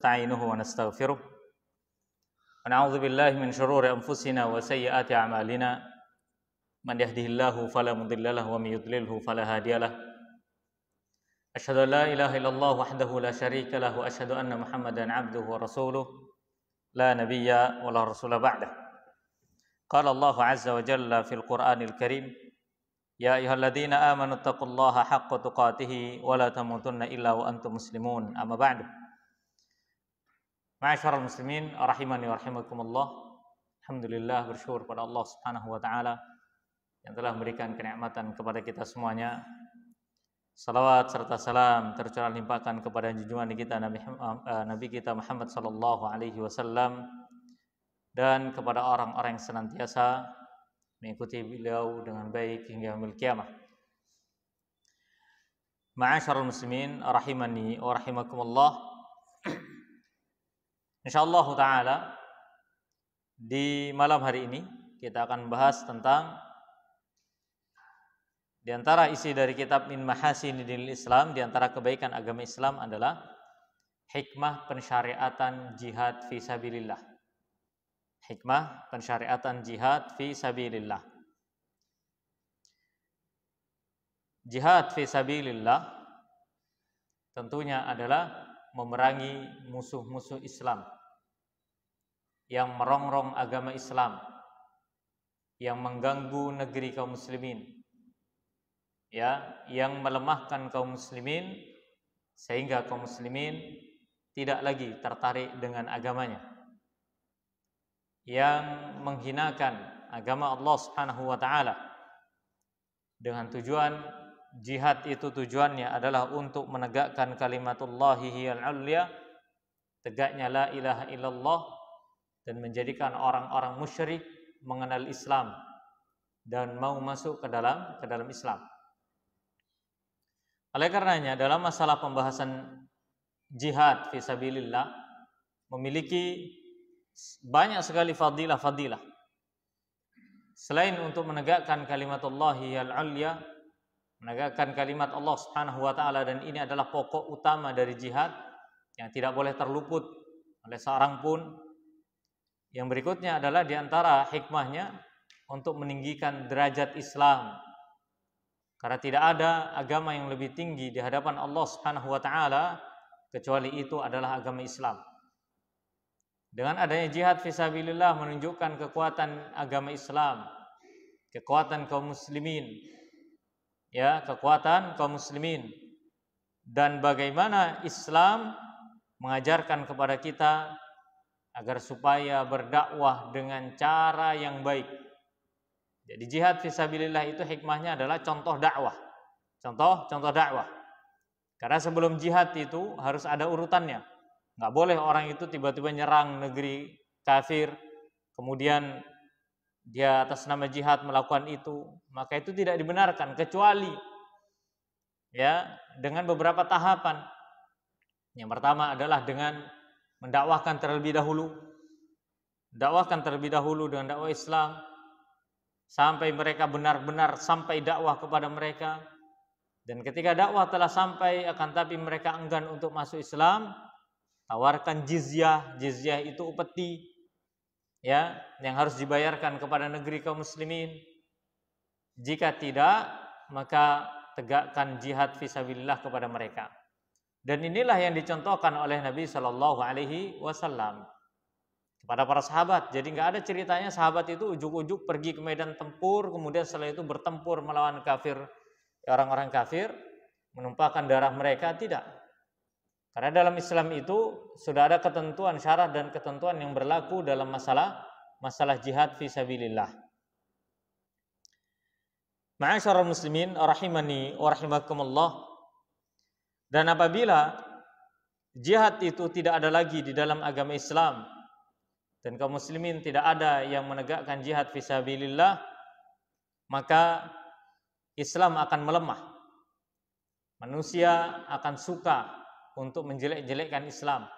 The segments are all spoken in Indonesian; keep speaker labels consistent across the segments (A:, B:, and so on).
A: نستعينه ونستغفره ونعوذ بالله من شرور أنفسنا وسيئات أعمالنا من يهده الله فلا مضل له ومن يضلله فلا هادي له أشهد أن لا إله إلا الله وحده لا شريك له وأشهد أن محمدا عبده ورسوله لا نبي ولا رسول بعده قال الله عز وجل في القرآن الكريم يا أيها الذين آمنوا اتقوا الله حق تقاته ولا تموتن إلا وأنتم مسلمون أما بعد Ma'asyiral muslimin rahimani wa rahimakumullah. Alhamdulillah bersyukur pada Allah Subhanahu wa taala yang telah memberikan kenikmatan kepada kita semuanya. Salawat serta salam tercurah limpahkan kepada junjungan kita Nabi, eh, eh, Nabi kita Muhammad sallallahu alaihi wasallam dan kepada orang-orang yang senantiasa mengikuti beliau dengan baik hingga yaumil kiamat. Ma'asyiral muslimin rahimani wa rahimakumullah. Insyaallah taala di malam hari ini kita akan bahas tentang di antara isi dari kitab Min Mahasinil Islam di antara kebaikan agama Islam adalah hikmah pensyariatan jihad fi sabilillah. Hikmah pensyariatan jihad fi sabilillah. Jihad fi sabilillah tentunya adalah memerangi musuh-musuh Islam yang merongrong agama Islam, yang mengganggu negeri kaum muslimin, ya, yang melemahkan kaum muslimin sehingga kaum muslimin tidak lagi tertarik dengan agamanya. Yang menghinakan agama Allah Subhanahu wa taala dengan tujuan jihad itu tujuannya adalah untuk menegakkan kalimatullahi hiyal tegaknya la ilaha illallah dan menjadikan orang-orang musyrik mengenal Islam dan mau masuk ke dalam ke dalam Islam. Oleh karenanya dalam masalah pembahasan jihad fisabilillah memiliki banyak sekali fadilah-fadilah. Selain untuk menegakkan kalimat Allah al alia menegakkan kalimat Allah Subhanahu wa taala dan ini adalah pokok utama dari jihad yang tidak boleh terluput oleh seorang pun yang berikutnya adalah diantara hikmahnya untuk meninggikan derajat Islam. Karena tidak ada agama yang lebih tinggi di hadapan Allah Subhanahu wa taala kecuali itu adalah agama Islam. Dengan adanya jihad fisabilillah menunjukkan kekuatan agama Islam, kekuatan kaum muslimin. Ya, kekuatan kaum muslimin. Dan bagaimana Islam mengajarkan kepada kita agar supaya berdakwah dengan cara yang baik. Jadi jihad fisabilillah itu hikmahnya adalah contoh dakwah. Contoh, contoh dakwah. Karena sebelum jihad itu harus ada urutannya. Nggak boleh orang itu tiba-tiba nyerang negeri kafir, kemudian dia atas nama jihad melakukan itu, maka itu tidak dibenarkan kecuali ya dengan beberapa tahapan. Yang pertama adalah dengan mendakwahkan terlebih dahulu dakwahkan terlebih dahulu dengan dakwah Islam sampai mereka benar-benar sampai dakwah kepada mereka dan ketika dakwah telah sampai akan tapi mereka enggan untuk masuk Islam tawarkan jizyah jizyah itu upeti ya yang harus dibayarkan kepada negeri kaum muslimin jika tidak maka tegakkan jihad fisabilillah kepada mereka dan inilah yang dicontohkan oleh Nabi Shallallahu Alaihi Wasallam kepada para sahabat. Jadi nggak ada ceritanya sahabat itu ujuk-ujuk pergi ke medan tempur, kemudian setelah itu bertempur melawan kafir orang-orang kafir, menumpahkan darah mereka tidak. Karena dalam Islam itu sudah ada ketentuan syarat dan ketentuan yang berlaku dalam masalah masalah jihad fisabilillah. Ma'asyiral muslimin rahimani rahimakumullah. Dan apabila jihad itu tidak ada lagi di dalam agama Islam dan kaum muslimin tidak ada yang menegakkan jihad fisabilillah, maka Islam akan melemah. Manusia akan suka untuk menjelek-jelekkan Islam.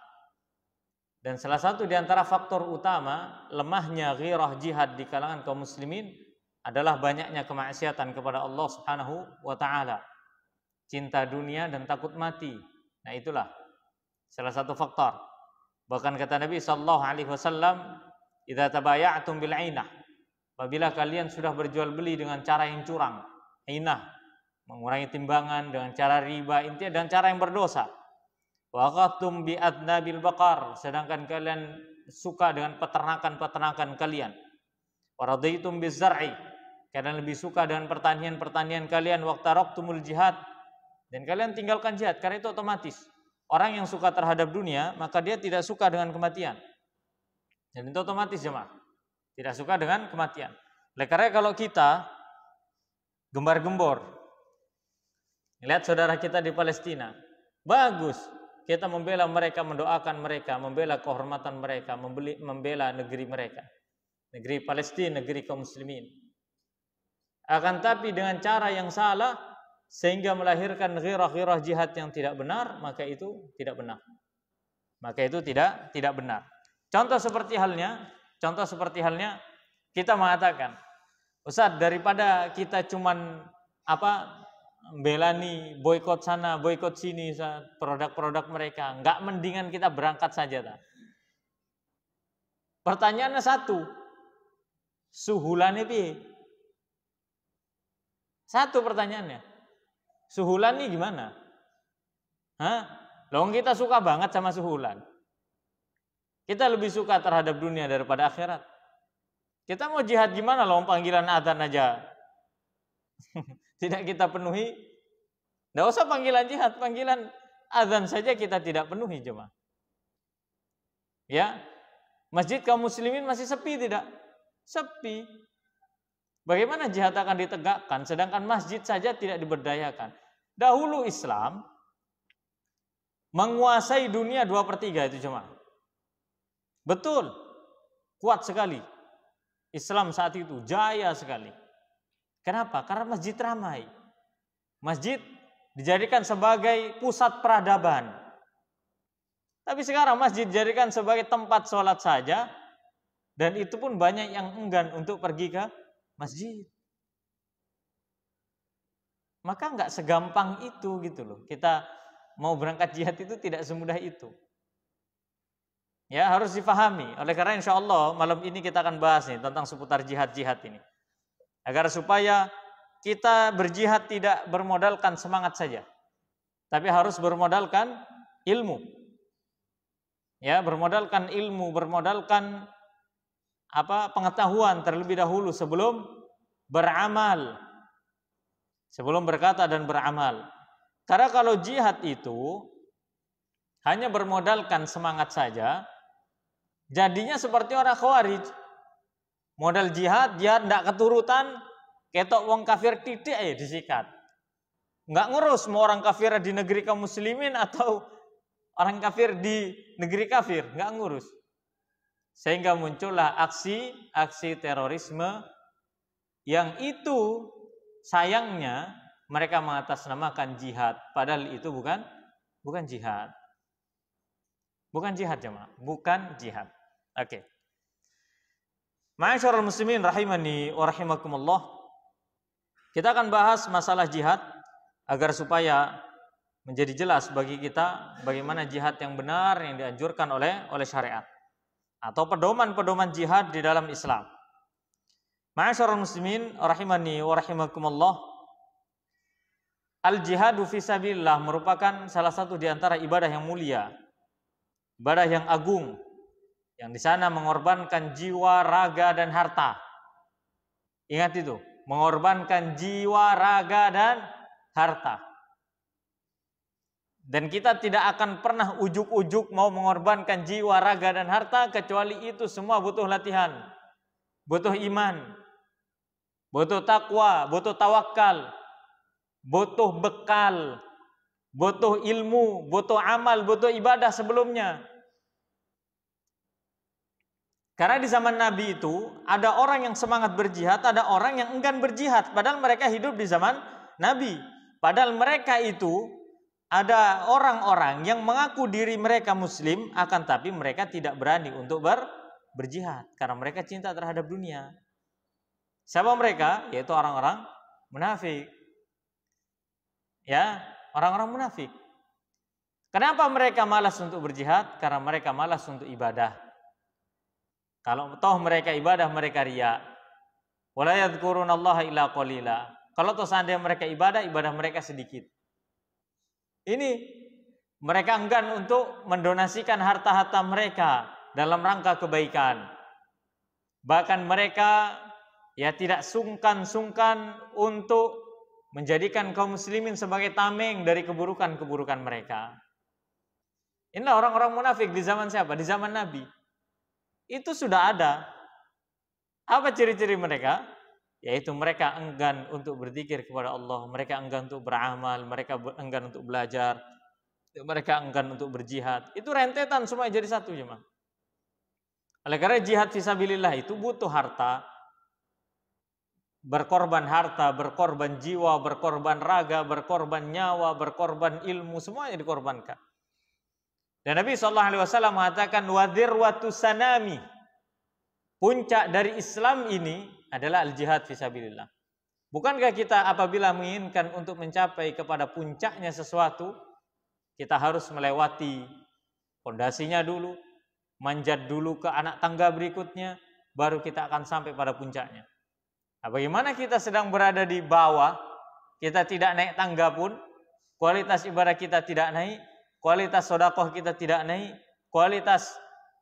A: Dan salah satu di antara faktor utama lemahnya ghirah jihad di kalangan kaum muslimin adalah banyaknya kemaksiatan kepada Allah Subhanahu wa taala cinta dunia dan takut mati. Nah, itulah salah satu faktor. Bahkan kata Nabi sallallahu alaihi wasallam, "Idza tabaya'tum bil ainah." Apabila kalian sudah berjual beli dengan cara yang curang, ainah, mengurangi timbangan dengan cara riba, intinya dan cara yang berdosa. Waqatum bi adnabil bakar, sedangkan kalian suka dengan peternakan-peternakan kalian. Waradaitum bizar'i, kalian lebih suka dengan pertanian-pertanian kalian. Waktaroktumul jihad, dan kalian tinggalkan jihad karena itu otomatis. Orang yang suka terhadap dunia, maka dia tidak suka dengan kematian. Dan itu otomatis jemaah. Tidak suka dengan kematian. Oleh karena kalau kita gembar-gembor, lihat saudara kita di Palestina, bagus, kita membela mereka, mendoakan mereka, membela kehormatan mereka, membeli, membela negeri mereka, negeri Palestina, negeri kaum muslimin. Akan tapi dengan cara yang salah, sehingga melahirkan ghirah-ghirah jihad yang tidak benar, maka itu tidak benar. Maka itu tidak tidak benar. Contoh seperti halnya, contoh seperti halnya kita mengatakan, Ustaz, daripada kita cuman apa belani boykot sana, boykot sini, produk-produk mereka, nggak mendingan kita berangkat saja, tak? Pertanyaannya satu, suhulannya piye? Satu pertanyaannya. Suhulan nih gimana? Hah? Loh kita suka banget sama suhulan. Kita lebih suka terhadap dunia daripada akhirat. Kita mau jihad gimana loh panggilan adzan aja. tidak kita penuhi. Tidak usah panggilan jihad, panggilan adzan saja kita tidak penuhi jemaah. Ya. Masjid kaum muslimin masih sepi tidak? Sepi. Bagaimana jihad akan ditegakkan sedangkan masjid saja tidak diberdayakan? Dahulu Islam menguasai dunia dua per tiga itu cuma. Betul, kuat sekali. Islam saat itu jaya sekali. Kenapa? Karena masjid ramai. Masjid dijadikan sebagai pusat peradaban. Tapi sekarang masjid dijadikan sebagai tempat sholat saja, dan itu pun banyak yang enggan untuk pergi ke masjid. Maka nggak segampang itu gitu loh. Kita mau berangkat jihad itu tidak semudah itu. Ya harus dipahami. Oleh karena insya Allah malam ini kita akan bahas nih tentang seputar jihad-jihad ini. Agar supaya kita berjihad tidak bermodalkan semangat saja. Tapi harus bermodalkan ilmu. Ya, bermodalkan ilmu, bermodalkan apa pengetahuan terlebih dahulu sebelum beramal. Sebelum berkata dan beramal. Karena kalau jihad itu hanya bermodalkan semangat saja, jadinya seperti orang khawarij. Modal jihad, dia tidak keturutan, ketok wong kafir titik ya disikat. Nggak ngurus mau orang kafir di negeri kaum muslimin atau orang kafir di negeri kafir, nggak ngurus. Sehingga muncullah aksi-aksi terorisme yang itu sayangnya mereka mengatasnamakan jihad padahal itu bukan bukan jihad. Bukan jihad jemaah, bukan jihad. Oke. Okay. muslimin rahimani warahimakumullah Kita akan bahas masalah jihad agar supaya menjadi jelas bagi kita bagaimana jihad yang benar yang dianjurkan oleh oleh syariat atau pedoman-pedoman jihad di dalam Islam. Ma'asyarul muslimin rahimani wa rahimakumullah. Al jihadu fi sabilillah merupakan salah satu di antara ibadah yang mulia, ibadah yang agung yang di sana mengorbankan jiwa, raga dan harta. Ingat itu, mengorbankan jiwa, raga dan harta. Dan kita tidak akan pernah ujuk-ujuk mau mengorbankan jiwa, raga, dan harta kecuali itu semua butuh latihan. Butuh iman. Butuh takwa, butuh tawakal. Butuh bekal. Butuh ilmu, butuh amal, butuh ibadah sebelumnya. Karena di zaman Nabi itu ada orang yang semangat berjihad, ada orang yang enggan berjihad. Padahal mereka hidup di zaman Nabi. Padahal mereka itu ada orang-orang yang mengaku diri mereka muslim akan tapi mereka tidak berani untuk ber, berjihad karena mereka cinta terhadap dunia. Siapa mereka? Yaitu orang-orang munafik. Ya, orang-orang munafik. Kenapa mereka malas untuk berjihad? Karena mereka malas untuk ibadah. Kalau toh mereka ibadah mereka riak. Wala yadhkurunallaha illa qalila. Kalau toh seandainya mereka ibadah, ibadah mereka sedikit. Ini mereka enggan untuk mendonasikan harta-harta mereka dalam rangka kebaikan. Bahkan mereka ya tidak sungkan-sungkan untuk menjadikan kaum muslimin sebagai tameng dari keburukan-keburukan mereka. Inilah orang-orang munafik di zaman siapa? Di zaman Nabi. Itu sudah ada. Apa ciri-ciri mereka? yaitu mereka enggan untuk berzikir kepada Allah, mereka enggan untuk beramal, mereka enggan untuk belajar, mereka enggan untuk berjihad. Itu rentetan semua jadi satu jemaah. Oleh karena jihad fisabilillah itu butuh harta, berkorban harta, berkorban jiwa, berkorban raga, berkorban nyawa, berkorban ilmu, semuanya dikorbankan. Dan Nabi Shallallahu Alaihi Wasallam mengatakan wadir watu sanami, puncak dari Islam ini adalah al-jihad fisabilillah. Bukankah kita apabila menginginkan untuk mencapai kepada puncaknya sesuatu, kita harus melewati pondasinya dulu, manjat dulu ke anak tangga berikutnya, baru kita akan sampai pada puncaknya. Nah, bagaimana kita sedang berada di bawah, kita tidak naik tangga pun, kualitas ibadah kita tidak naik, kualitas sodakoh kita tidak naik, kualitas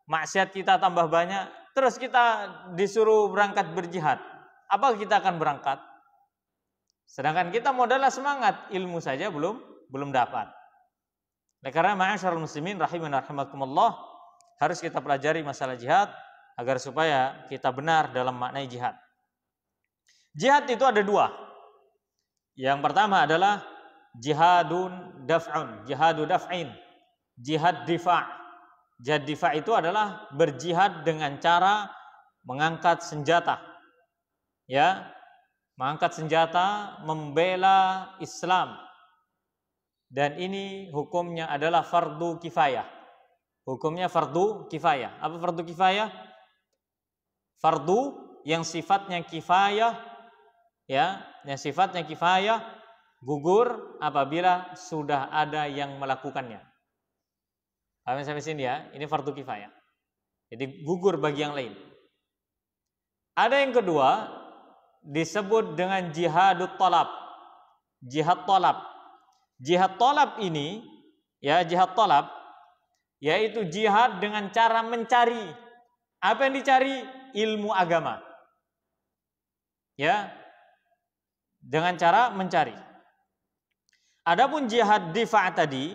A: maksiat kita tambah banyak, terus kita disuruh berangkat berjihad, apa kita akan berangkat? Sedangkan kita modalnya semangat, ilmu saja belum belum dapat. Nah, karena ma'asyar muslimin rahiman rahimakumullah harus kita pelajari masalah jihad agar supaya kita benar dalam makna jihad. Jihad itu ada dua. Yang pertama adalah jihadun daf'un, jihadu daf'in, jihad difa' Jadifa itu adalah berjihad dengan cara mengangkat senjata. Ya, mengangkat senjata membela Islam. Dan ini hukumnya adalah fardu kifayah. Hukumnya fardu kifayah. Apa fardu kifayah? Fardu yang sifatnya kifayah ya, yang sifatnya kifayah gugur apabila sudah ada yang melakukannya. Paham sampai sini ya? Ini fardu kifayah. Jadi gugur bagi yang lain. Ada yang kedua disebut dengan jihadut tolab. Jihad tolab. Jihad tolab ini ya jihad tolab yaitu jihad dengan cara mencari apa yang dicari ilmu agama. Ya. Dengan cara mencari. Adapun jihad difa tadi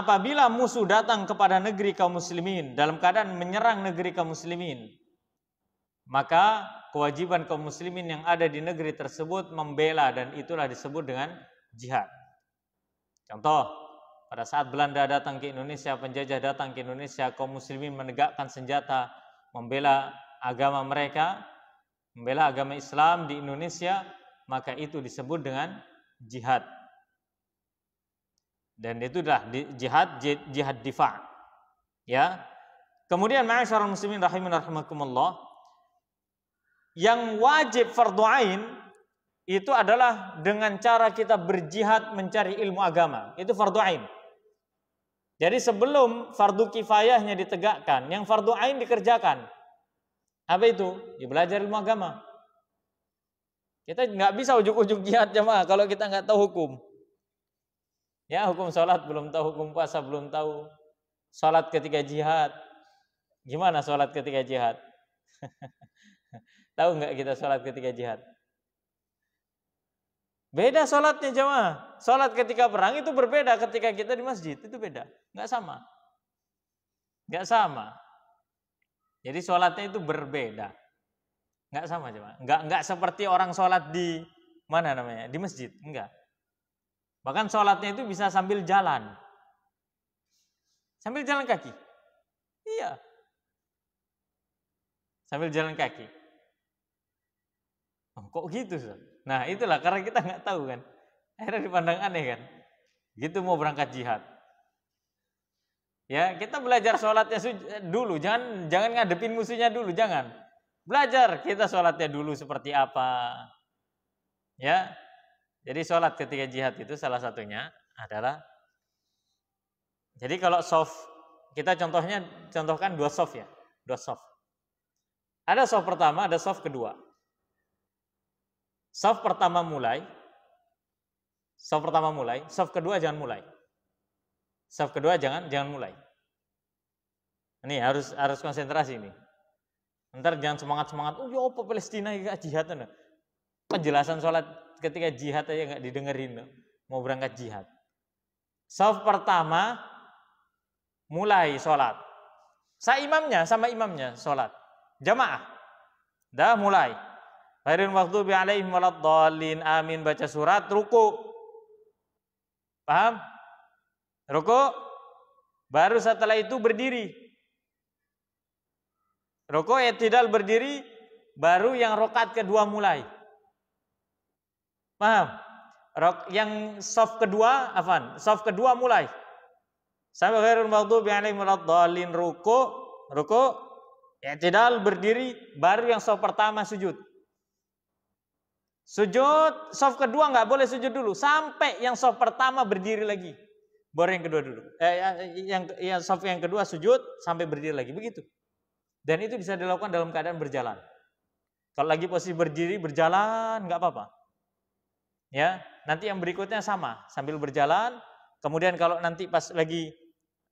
A: apabila musuh datang kepada negeri kaum muslimin dalam keadaan menyerang negeri kaum muslimin, maka kewajiban kaum muslimin yang ada di negeri tersebut membela dan itulah disebut dengan jihad. Contoh, pada saat Belanda datang ke Indonesia, penjajah datang ke Indonesia, kaum muslimin menegakkan senjata membela agama mereka, membela agama Islam di Indonesia, maka itu disebut dengan jihad. Dan itu adalah jihad jihad difa. Ya. Kemudian ma'asyiral muslimin rahimin rahimakumullah yang wajib fardhu ain itu adalah dengan cara kita berjihad mencari ilmu agama. Itu fardhu ain. Jadi sebelum fardu kifayahnya ditegakkan, yang fardu ain dikerjakan. Apa itu? Ya belajar ilmu agama. Kita nggak bisa ujuk-ujuk jihad jemaah kalau kita nggak tahu hukum. Ya, hukum sholat belum tahu, hukum puasa belum tahu. Sholat ketika jihad. Gimana sholat ketika jihad? tahu nggak kita sholat ketika jihad? Beda sholatnya jemaah. Sholat ketika perang itu berbeda ketika kita di masjid. Itu beda. Nggak sama. Nggak sama. Jadi sholatnya itu berbeda. Nggak sama jemaah. Nggak, nggak seperti orang sholat di mana namanya? Di masjid. Enggak Bahkan sholatnya itu bisa sambil jalan. Sambil jalan kaki. Iya. Sambil jalan kaki. Oh, kok gitu? So? Nah itulah karena kita nggak tahu kan. Akhirnya dipandang aneh kan. Gitu mau berangkat jihad. Ya kita belajar sholatnya dulu. Jangan jangan ngadepin musuhnya dulu. Jangan. Belajar kita sholatnya dulu seperti apa. Ya, jadi sholat ketika jihad itu salah satunya adalah jadi kalau soft kita contohnya contohkan dua soft ya, dua soft. Ada soft pertama, ada soft kedua. Soft pertama mulai, soft pertama mulai, soft kedua jangan mulai. Soft kedua jangan jangan mulai. Ini harus harus konsentrasi ini. Ntar jangan semangat semangat. Oh, yo ya apa Palestina ah, jihad ah, nah. Penjelasan sholat ketika jihad aja nggak didengerin mau berangkat jihad. Saf pertama mulai sholat. Sa imamnya sama imamnya sholat. Jamaah. Dah mulai. waktu waktu alaihim Amin. Baca surat. Ruku. Paham? Ruku. Baru setelah itu berdiri. Ruku ya tidak berdiri. Baru yang rokat kedua mulai. Paham? Rok yang soft kedua, afan, soft kedua mulai. Sampai ghairul maghdubi alaihim waladdallin ruku, ruku, tidak berdiri baru yang soft pertama sujud. Sujud, soft kedua nggak boleh sujud dulu sampai yang soft pertama berdiri lagi. Baru yang kedua dulu. Eh, ya, yang yang soft yang kedua sujud sampai berdiri lagi begitu. Dan itu bisa dilakukan dalam keadaan berjalan. Kalau lagi posisi berdiri berjalan nggak apa-apa. Ya, nanti yang berikutnya sama sambil berjalan. Kemudian kalau nanti pas lagi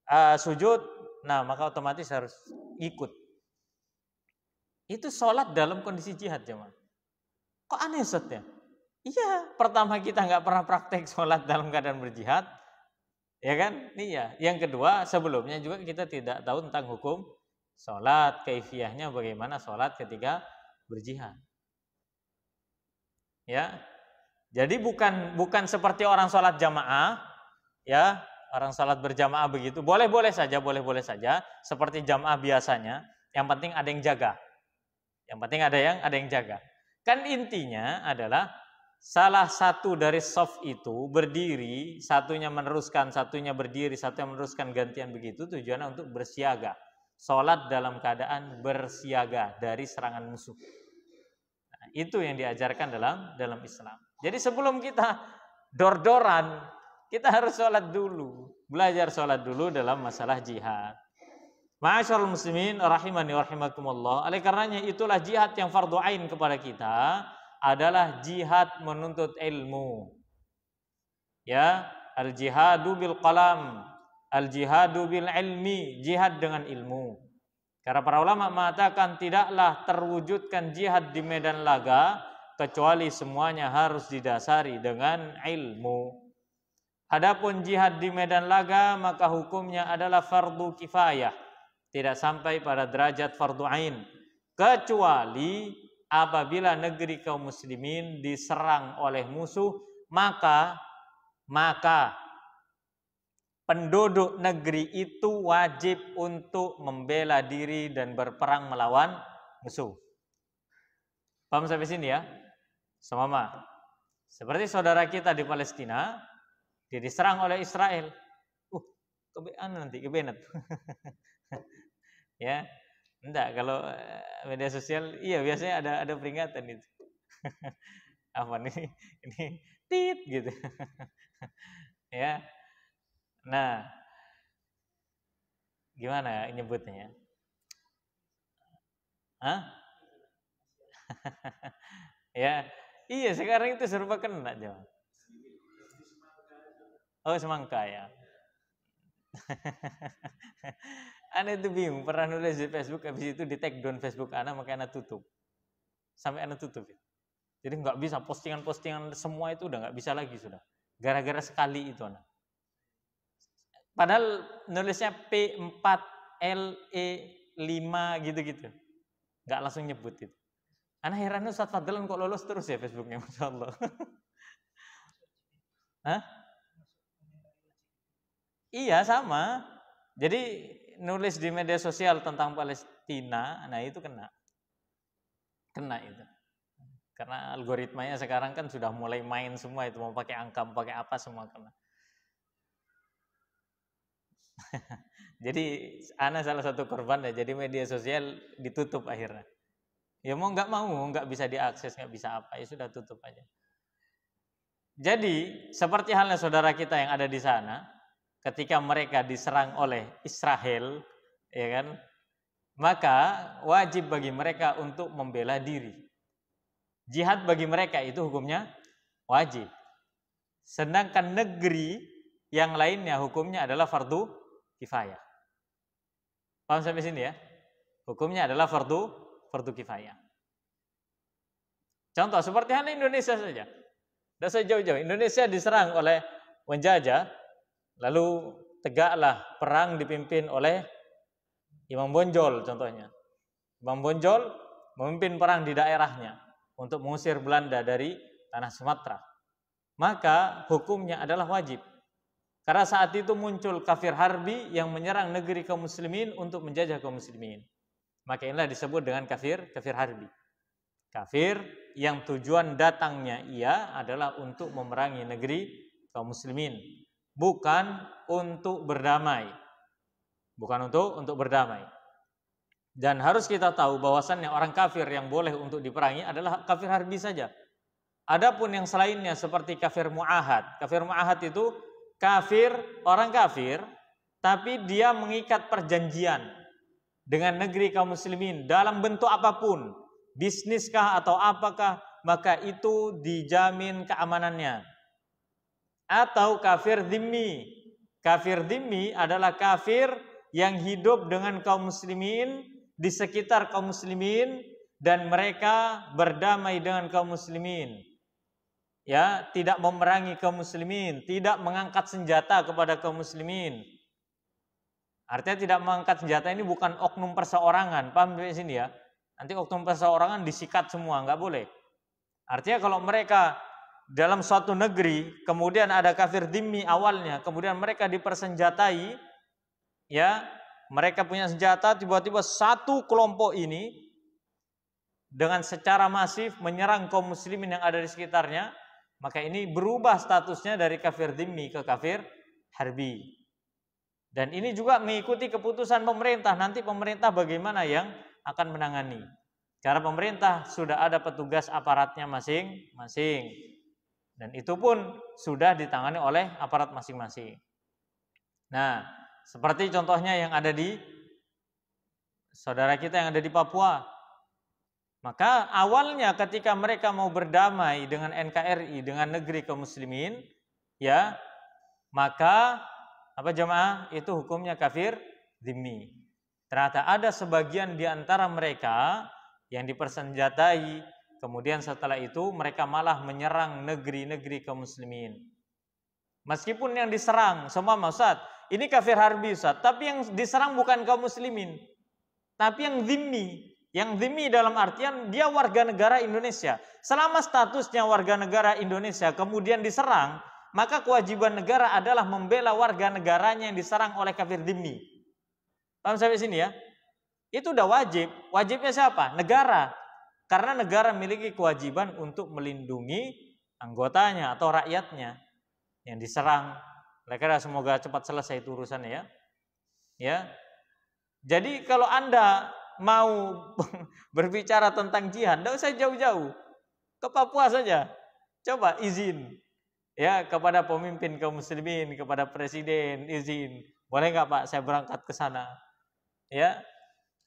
A: uh, sujud, nah maka otomatis harus ikut. Itu sholat dalam kondisi jihad jemaah. Kok aneh Ustaz ya? Iya, pertama kita nggak pernah praktek sholat dalam keadaan berjihad, ya kan? Iya. Yang kedua, sebelumnya juga kita tidak tahu tentang hukum sholat, keifiahnya bagaimana sholat ketika berjihad. Ya, jadi bukan bukan seperti orang sholat jamaah, ya orang sholat berjamaah begitu. Boleh boleh saja, boleh boleh saja. Seperti jamaah biasanya, yang penting ada yang jaga. Yang penting ada yang ada yang jaga. Kan intinya adalah salah satu dari soft itu berdiri, satunya meneruskan, satunya berdiri, satunya meneruskan gantian begitu. Tujuannya untuk bersiaga. Sholat dalam keadaan bersiaga dari serangan musuh. Nah, itu yang diajarkan dalam dalam Islam. Jadi sebelum kita dor-doran, kita harus sholat dulu. Belajar sholat dulu dalam masalah jihad. Ma'asyarul muslimin rahimani rahimakumullah. Oleh karenanya itulah jihad yang fardu kepada kita adalah jihad menuntut ilmu. Ya, al jihadu bil qalam, al jihadu bil ilmi, jihad dengan ilmu. Karena para ulama mengatakan tidaklah terwujudkan jihad di medan laga kecuali semuanya harus didasari dengan ilmu. Adapun jihad di medan laga maka hukumnya adalah fardu kifayah, tidak sampai pada derajat fardu ain kecuali apabila negeri kaum muslimin diserang oleh musuh maka maka penduduk negeri itu wajib untuk membela diri dan berperang melawan musuh. Paham sampai sini ya? Semama. Seperti saudara kita di Palestina, dia diserang oleh Israel. Uh, kebean nanti, kebenet. ya, enggak kalau eh, media sosial, iya biasanya ada ada peringatan itu. Apa nih? Ini tit gitu. ya. Nah, gimana nyebutnya? Hah? ya Iya, sekarang itu serba kena, jawa. Oh, semangka ya. Anak itu bingung, pernah nulis di Facebook, habis itu di take down Facebook anak makanya Ana tutup. Sampai anak tutup. Ya. Jadi nggak bisa postingan-postingan semua itu udah nggak bisa lagi sudah. Gara-gara sekali itu Ana. Padahal nulisnya P4 L E 5 gitu-gitu. Nggak langsung nyebut itu. Anak heran Ustaz Fadlan kok lolos terus ya Facebooknya, Masya Allah. Hah? Iya sama. Jadi nulis di media sosial tentang Palestina, nah itu kena. Kena itu. Karena algoritmanya sekarang kan sudah mulai main semua itu mau pakai angka, mau pakai apa semua kena. jadi Ana salah satu korban ya. Jadi media sosial ditutup akhirnya. Ya mau nggak mau, nggak bisa diakses, nggak bisa apa, ya sudah tutup aja. Jadi seperti halnya saudara kita yang ada di sana, ketika mereka diserang oleh Israel, ya kan, maka wajib bagi mereka untuk membela diri. Jihad bagi mereka itu hukumnya wajib. Sedangkan negeri yang lainnya hukumnya adalah fardu kifayah. Paham sampai sini ya? Hukumnya adalah fardu fardu kifayah. Contoh seperti hanya Indonesia saja. saya jauh jauh Indonesia diserang oleh penjajah, lalu tegaklah perang dipimpin oleh Imam Bonjol contohnya. Imam Bonjol memimpin perang di daerahnya untuk mengusir Belanda dari tanah Sumatera. Maka hukumnya adalah wajib. Karena saat itu muncul kafir harbi yang menyerang negeri kaum muslimin untuk menjajah kaum muslimin. Maka inilah disebut dengan kafir, kafir harbi. Kafir yang tujuan datangnya ia adalah untuk memerangi negeri kaum muslimin, bukan untuk berdamai. Bukan untuk untuk berdamai. Dan harus kita tahu bahwasannya orang kafir yang boleh untuk diperangi adalah kafir harbi saja. Adapun yang selainnya seperti kafir mu'ahad. Kafir mu'ahad itu kafir, orang kafir, tapi dia mengikat perjanjian dengan negeri kaum muslimin dalam bentuk apapun, bisniskah atau apakah, maka itu dijamin keamanannya. Atau kafir dhimmi. Kafir dhimmi adalah kafir yang hidup dengan kaum muslimin di sekitar kaum muslimin dan mereka berdamai dengan kaum muslimin. Ya, tidak memerangi kaum muslimin, tidak mengangkat senjata kepada kaum muslimin Artinya tidak mengangkat senjata ini bukan oknum perseorangan, paham di sini ya? Nanti oknum perseorangan disikat semua, nggak boleh. Artinya kalau mereka dalam suatu negeri kemudian ada kafir dimi awalnya, kemudian mereka dipersenjatai, ya mereka punya senjata, tiba-tiba satu kelompok ini dengan secara masif menyerang kaum muslimin yang ada di sekitarnya, maka ini berubah statusnya dari kafir dimi ke kafir harbi. Dan ini juga mengikuti keputusan pemerintah. Nanti pemerintah bagaimana yang akan menangani. Karena pemerintah sudah ada petugas aparatnya masing-masing. Dan itu pun sudah ditangani oleh aparat masing-masing. Nah, seperti contohnya yang ada di saudara kita yang ada di Papua. Maka awalnya ketika mereka mau berdamai dengan NKRI, dengan negeri kaum muslimin, ya, maka apa jemaah itu hukumnya kafir dimi Ternyata ada sebagian di antara mereka yang dipersenjatai, kemudian setelah itu mereka malah menyerang negeri-negeri kaum muslimin. Meskipun yang diserang semua Ustaz, ini kafir harbi Ustaz, tapi yang diserang bukan kaum muslimin. Tapi yang dimi yang dimi dalam artian dia warga negara Indonesia. Selama statusnya warga negara Indonesia kemudian diserang, maka kewajiban negara adalah membela warga negaranya yang diserang oleh kafir dini. Paham sampai sini ya? Itu udah wajib. Wajibnya siapa? Negara. Karena negara memiliki kewajiban untuk melindungi anggotanya atau rakyatnya yang diserang. Mereka kira semoga cepat selesai itu urusannya ya. Ya. Jadi kalau Anda mau berbicara tentang jihad, tidak usah jauh-jauh. Ke Papua saja. Coba izin ya kepada pemimpin kaum muslimin, kepada presiden, izin. Boleh nggak Pak saya berangkat ke sana? Ya.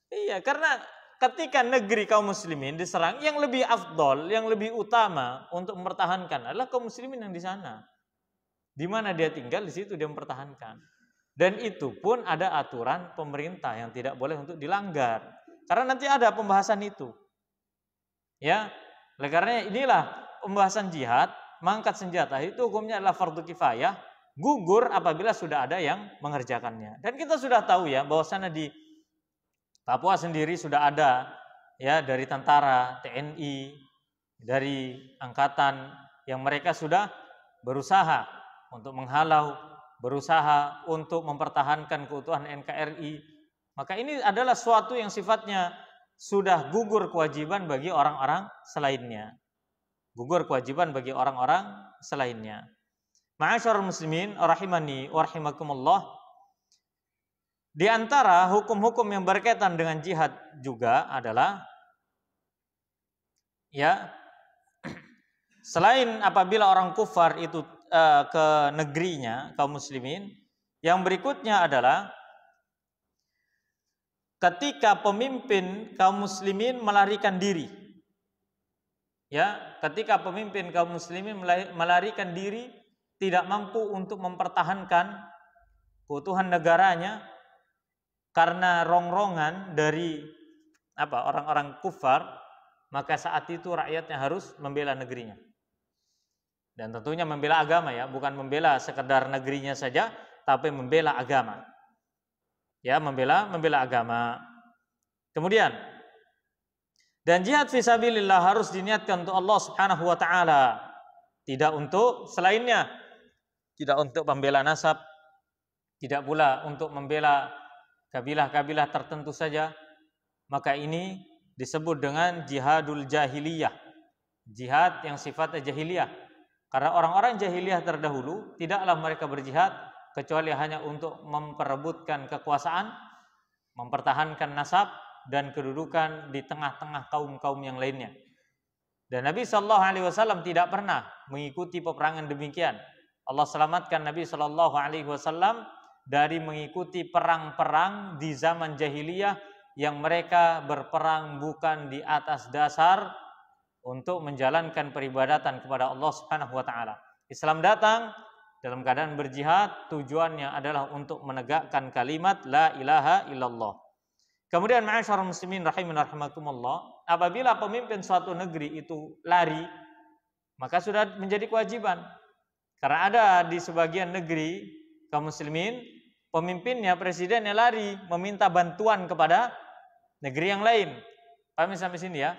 A: Iya, karena ketika negeri kaum muslimin diserang, yang lebih afdol, yang lebih utama untuk mempertahankan adalah kaum muslimin yang di sana. Di mana dia tinggal, di situ dia mempertahankan. Dan itu pun ada aturan pemerintah yang tidak boleh untuk dilanggar. Karena nanti ada pembahasan itu. Ya, karena inilah pembahasan jihad mengangkat senjata itu hukumnya adalah fardu kifayah, gugur apabila sudah ada yang mengerjakannya. Dan kita sudah tahu ya bahwa sana di Papua sendiri sudah ada ya dari tentara, TNI, dari angkatan yang mereka sudah berusaha untuk menghalau, berusaha untuk mempertahankan keutuhan NKRI. Maka ini adalah suatu yang sifatnya sudah gugur kewajiban bagi orang-orang selainnya gugur kewajiban bagi orang-orang selainnya. Ma'asyarul muslimin rahimani wa Di antara hukum-hukum yang berkaitan dengan jihad juga adalah ya selain apabila orang kufar itu uh, ke negerinya kaum muslimin, yang berikutnya adalah ketika pemimpin kaum muslimin melarikan diri Ya, ketika pemimpin kaum muslimin melarikan diri tidak mampu untuk mempertahankan keutuhan negaranya karena rongrongan dari apa orang-orang kufar, maka saat itu rakyatnya harus membela negerinya. Dan tentunya membela agama ya, bukan membela sekedar negerinya saja, tapi membela agama. Ya, membela membela agama. Kemudian dan jihad visabilillah harus diniatkan untuk Allah Subhanahu wa taala, tidak untuk selainnya. Tidak untuk membela nasab, tidak pula untuk membela kabilah-kabilah tertentu saja. Maka ini disebut dengan jihadul jahiliyah. Jihad yang sifatnya jahiliyah. Karena orang-orang jahiliyah terdahulu tidaklah mereka berjihad kecuali hanya untuk memperebutkan kekuasaan, mempertahankan nasab dan kedudukan di tengah-tengah kaum-kaum yang lainnya. Dan Nabi Shallallahu Alaihi Wasallam tidak pernah mengikuti peperangan demikian. Allah selamatkan Nabi Shallallahu Alaihi Wasallam dari mengikuti perang-perang di zaman jahiliyah yang mereka berperang bukan di atas dasar untuk menjalankan peribadatan kepada Allah Subhanahu wa taala. Islam datang dalam keadaan berjihad tujuannya adalah untuk menegakkan kalimat la ilaha illallah Kemudian ma'asyar muslimin rahimin rahimakumullah, apabila pemimpin suatu negeri itu lari, maka sudah menjadi kewajiban. Karena ada di sebagian negeri kaum muslimin, pemimpinnya, presidennya lari meminta bantuan kepada negeri yang lain. Paham sampai sini ya?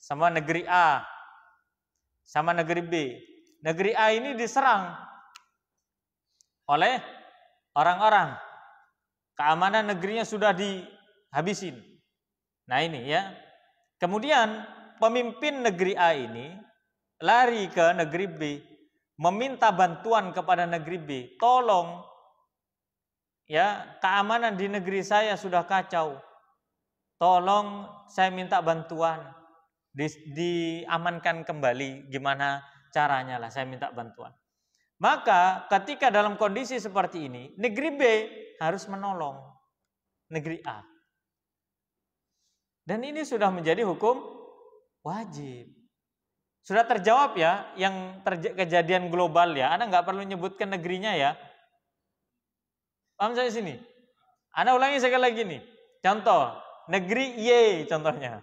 A: Sama negeri A, sama negeri B. Negeri A ini diserang oleh orang-orang. Keamanan negerinya sudah di habisin. Nah ini ya. Kemudian pemimpin negeri A ini lari ke negeri B, meminta bantuan kepada negeri B, tolong ya keamanan di negeri saya sudah kacau, tolong saya minta bantuan di, diamankan kembali, gimana caranya lah saya minta bantuan. Maka ketika dalam kondisi seperti ini, negeri B harus menolong negeri A. Dan ini sudah menjadi hukum wajib. Sudah terjawab ya yang terj kejadian global ya. Anda nggak perlu nyebutkan negerinya ya. Paham saya sini? Anda ulangi sekali lagi nih. Contoh, negeri Y contohnya.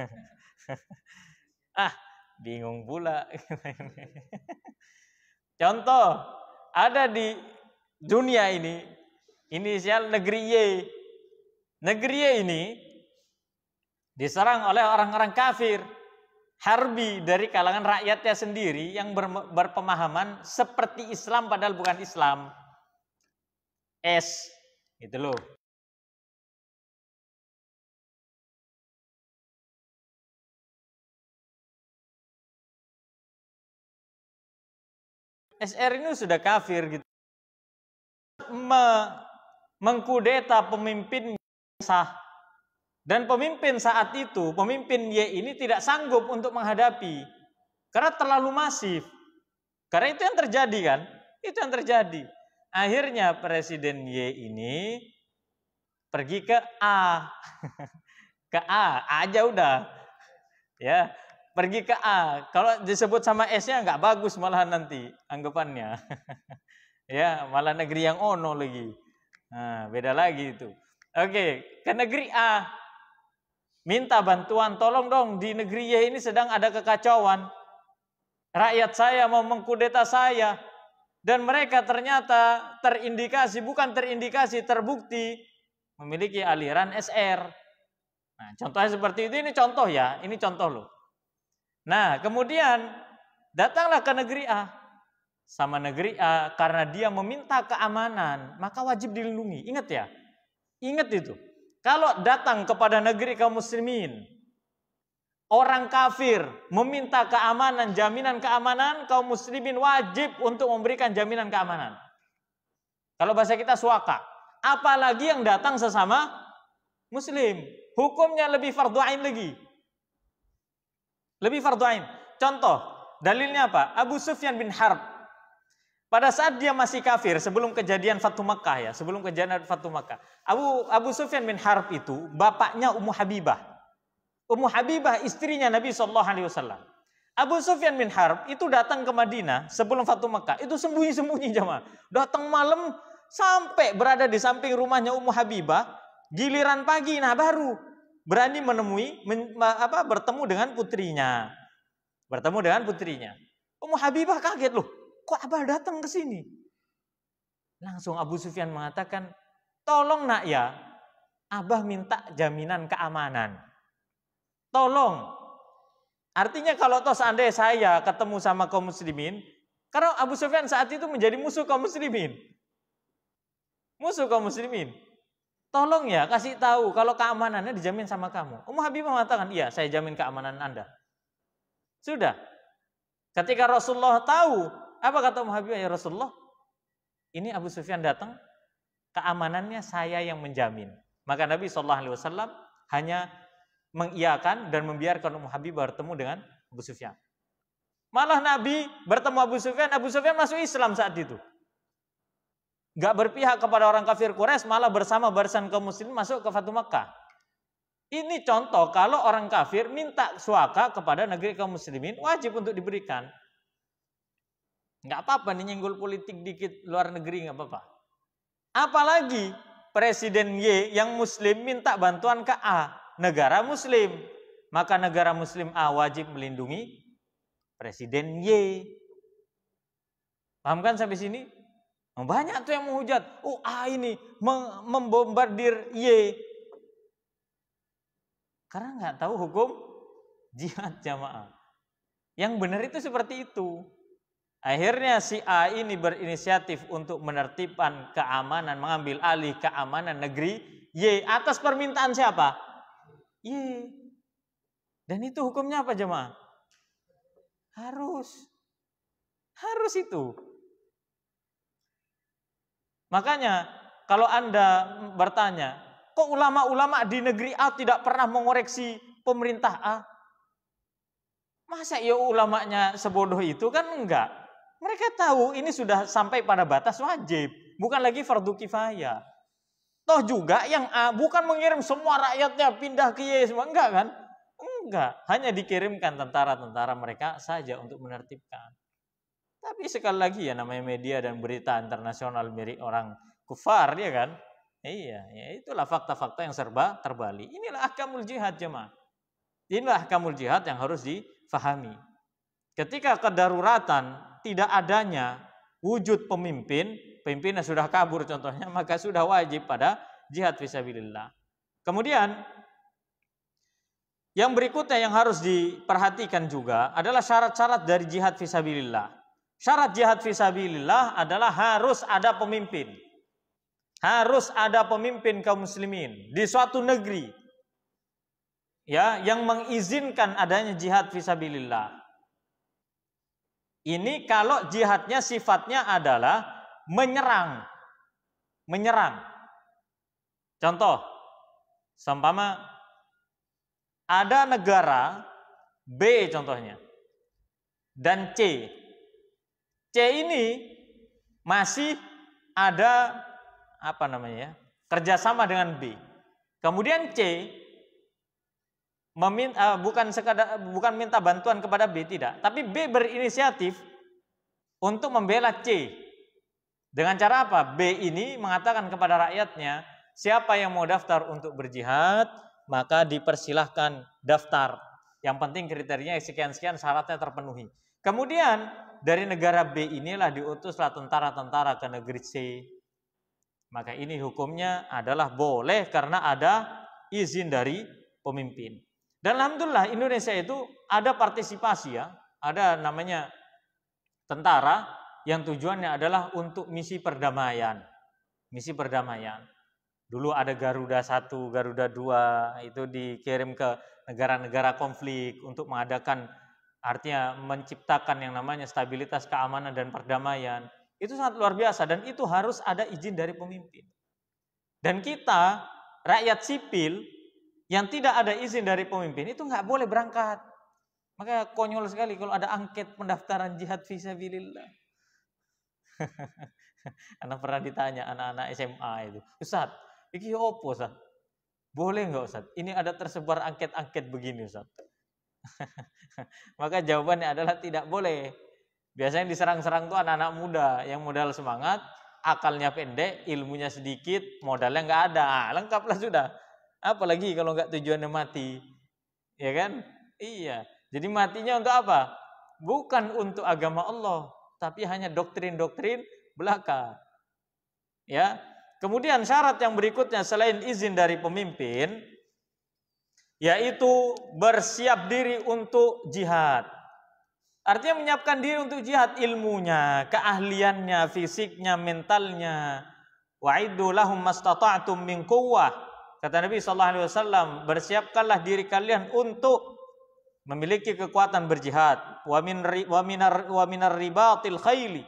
A: ah, bingung pula. Contoh, ada di dunia ini inisial negeri Y Negeri ini diserang oleh orang-orang kafir, harbi dari kalangan rakyatnya sendiri yang ber, berpemahaman seperti Islam padahal bukan Islam. Es, gitu loh.
B: SR ini sudah kafir
A: gitu. Me mengkudeta pemimpin sah. Dan pemimpin saat itu, pemimpin Y ini tidak sanggup untuk menghadapi karena terlalu masif. Karena itu yang terjadi kan? Itu yang terjadi. Akhirnya presiden Y ini pergi ke A. ke A, A aja udah. Ya, pergi ke A. Kalau disebut sama S-nya nggak bagus malah nanti anggapannya. ya, malah negeri yang ono lagi. Nah, beda lagi itu. Oke, ke negeri A. Minta bantuan, tolong dong di negeri Y ini sedang ada kekacauan. Rakyat saya mau mengkudeta saya. Dan mereka ternyata terindikasi, bukan terindikasi, terbukti memiliki aliran SR. Nah, contohnya seperti itu, ini contoh ya, ini contoh loh. Nah, kemudian datanglah ke negeri A. Sama negeri A, karena dia meminta keamanan, maka wajib dilindungi. Ingat ya, Ingat itu. Kalau datang kepada negeri kaum muslimin, orang kafir meminta keamanan, jaminan keamanan, kaum muslimin wajib untuk memberikan jaminan keamanan. Kalau bahasa kita suaka. Apalagi yang datang sesama muslim. Hukumnya lebih fardu'ain lagi. Lebih fardu'ain. Contoh, dalilnya apa? Abu Sufyan bin Harb pada saat dia masih kafir, sebelum kejadian Fatu Makkah ya, sebelum kejadian Fatu Makkah, Abu Abu Sufyan bin Harb itu bapaknya Ummu Habibah. Ummu Habibah istrinya Nabi Shallallahu Alaihi Wasallam. Abu Sufyan bin Harb itu datang ke Madinah sebelum Fatu Makkah. Itu sembunyi-sembunyi jemaah. Datang malam sampai berada di samping rumahnya Ummu Habibah. Giliran pagi nah baru berani menemui men, apa bertemu dengan putrinya. Bertemu dengan putrinya. Ummu Habibah kaget loh kok Abah datang ke sini? Langsung Abu Sufyan mengatakan, tolong nak ya, Abah minta jaminan keamanan. Tolong. Artinya kalau toh seandainya saya ketemu sama kaum muslimin, karena Abu Sufyan saat itu menjadi musuh kaum muslimin. Musuh kaum muslimin. Tolong ya, kasih tahu kalau keamanannya dijamin sama kamu. Ummu Habibah mengatakan, iya saya jamin keamanan Anda. Sudah. Ketika Rasulullah tahu apa kata Muhammad Habibah ya Rasulullah? Ini Abu Sufyan datang, keamanannya saya yang menjamin. Maka Nabi Shallallahu Alaihi Wasallam hanya mengiakan dan membiarkan Muhammad Habibah bertemu dengan Abu Sufyan. Malah Nabi bertemu Abu Sufyan, Abu Sufyan masuk Islam saat itu. Gak berpihak kepada orang kafir Quraisy, malah bersama barisan kaum muslim masuk ke Fatum Makkah. Ini contoh kalau orang kafir minta suaka kepada negeri kaum muslimin wajib untuk diberikan. Nggak apa-apa nih nyenggol politik dikit luar negeri nggak apa-apa. Apalagi Presiden Y yang Muslim minta bantuan ke A, negara Muslim. Maka negara Muslim A wajib melindungi Presiden Y. Paham kan sampai sini? Oh, banyak tuh yang menghujat. Oh A ini membombardir Y. Karena nggak tahu hukum jihad jamaah. Yang benar itu seperti itu. Akhirnya si A ini berinisiatif untuk menertibkan keamanan, mengambil alih keamanan negeri Y atas permintaan siapa? Y. Dan itu hukumnya apa jemaah? Harus. Harus itu. Makanya kalau Anda bertanya, kok ulama-ulama di negeri A tidak pernah mengoreksi pemerintah A? Masa ya ulamanya sebodoh itu kan enggak? Mereka tahu ini sudah sampai pada batas wajib, bukan lagi fardu kifayah. Toh juga yang A ah, bukan mengirim semua rakyatnya pindah ke Yesus, enggak kan? Enggak, hanya dikirimkan tentara-tentara mereka saja untuk menertibkan. Tapi sekali lagi ya namanya media dan berita internasional mirip orang kufar ya kan? Iya, ya itulah fakta-fakta yang serba terbalik. Inilah akamul jihad jemaah. Inilah akamul jihad yang harus difahami. Ketika kedaruratan tidak adanya wujud pemimpin, pemimpin yang sudah kabur contohnya, maka sudah wajib pada jihad fisabilillah. Kemudian yang berikutnya yang harus diperhatikan juga adalah syarat-syarat dari jihad fisabilillah. Syarat jihad fisabilillah adalah harus ada pemimpin. Harus ada pemimpin kaum muslimin di suatu negeri ya yang mengizinkan adanya jihad fisabilillah. Ini kalau jihadnya sifatnya adalah menyerang. Menyerang. Contoh, sampama ada negara B contohnya dan C. C ini masih ada apa namanya ya, kerjasama dengan B. Kemudian C memin, uh, bukan sekadar bukan minta bantuan kepada B tidak, tapi B berinisiatif untuk membela C. Dengan cara apa? B ini mengatakan kepada rakyatnya, siapa yang mau daftar untuk berjihad, maka dipersilahkan daftar. Yang penting kriterianya sekian-sekian syaratnya terpenuhi. Kemudian dari negara B inilah diutuslah tentara-tentara ke negeri C. Maka ini hukumnya adalah boleh karena ada izin dari pemimpin. Dan alhamdulillah Indonesia itu ada partisipasi ya, ada namanya tentara yang tujuannya adalah untuk misi perdamaian. Misi perdamaian. Dulu ada Garuda 1, Garuda 2 itu dikirim ke negara-negara konflik untuk mengadakan artinya menciptakan yang namanya stabilitas keamanan dan perdamaian. Itu sangat luar biasa dan itu harus ada izin dari pemimpin. Dan kita rakyat sipil yang tidak ada izin dari pemimpin itu nggak boleh berangkat. Maka konyol sekali kalau ada angket pendaftaran jihad visa visabilillah. anak pernah ditanya anak-anak SMA itu, Ustaz, iki opo Ustaz? Boleh nggak Ustaz? Ini ada tersebar angket-angket begini Ustaz. Maka jawabannya adalah tidak boleh. Biasanya diserang-serang tuh anak-anak muda yang modal semangat, akalnya pendek, ilmunya sedikit, modalnya nggak ada. Ah, lengkaplah sudah Apalagi kalau nggak tujuannya mati. Ya kan? Iya. Jadi matinya untuk apa? Bukan untuk agama Allah, tapi hanya doktrin-doktrin belaka. Ya. Kemudian syarat yang berikutnya selain izin dari pemimpin yaitu bersiap diri untuk jihad. Artinya menyiapkan diri untuk jihad ilmunya, keahliannya, fisiknya, mentalnya. Wa'idu lahum mastata'tum min kuwah. Kata Nabi sallallahu alaihi wasallam, bersiapkanlah diri kalian untuk memiliki kekuatan berjihad. Waminar khayli.